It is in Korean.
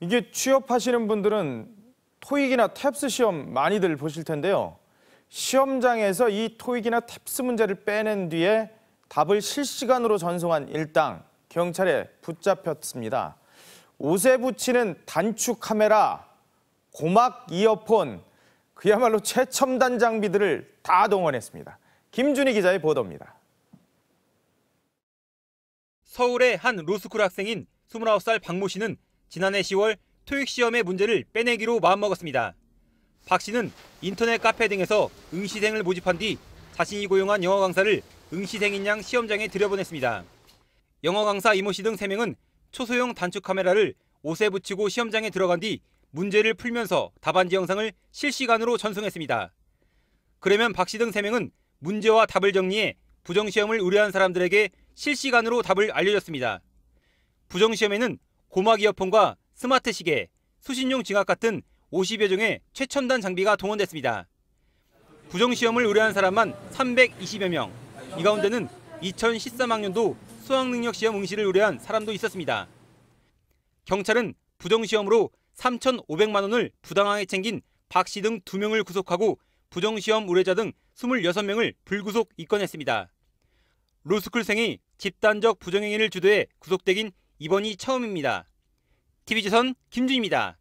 이게 취업하시는 분들은 토익이나 탭스 시험 많이들 보실 텐데요. 시험장에서 이 토익이나 탭스 문제를 빼낸 뒤에 답을 실시간으로 전송한 일당 경찰에 붙잡혔습니다. 옷에 붙이는 단축 카메라, 고막 이어폰, 그야말로 최첨단 장비들을 다 동원했습니다. 김준희 기자의 보도입니다. 서울의 한 로스쿨 학생인 29살 박모 씨는 지난해 10월 토익 시험의 문제를 빼내기로 마음먹었습니다. 박 씨는 인터넷 카페 등에서 응시생을 모집한 뒤 자신이 고용한 영어 강사를 응시생인 양 시험장에 들여보냈습니다. 영어 강사 이모 씨등 3명은 초소형 단축 카메라를 옷에 붙이고 시험장에 들어간 뒤 문제를 풀면서 답안지 영상을 실시간으로 전송했습니다. 그러면 박씨등 3명은 문제와 답을 정리해 부정시험을 우려한 사람들에게 실시간으로 답을 알려줬습니다. 부정시험에는 고막 이어폰과 스마트 시계, 수신용 지갑 같은 50여 종의 최첨단 장비가 동원됐습니다. 부정시험을 우려한 사람만 320여 명. 이 가운데는 2013학년도 수학능력시험 응시를 우려한 사람도 있었습니다. 경찰은 부정시험으로 3,500만 원을 부당하게 챙긴 박씨 등 2명을 구속하고 부정시험 우뢰자등 26명을 불구속 입건했습니다. 로스쿨생이 집단적 부정행위를 주도해 구속되긴 이번이 처음입니다. TV조선 김준입니다.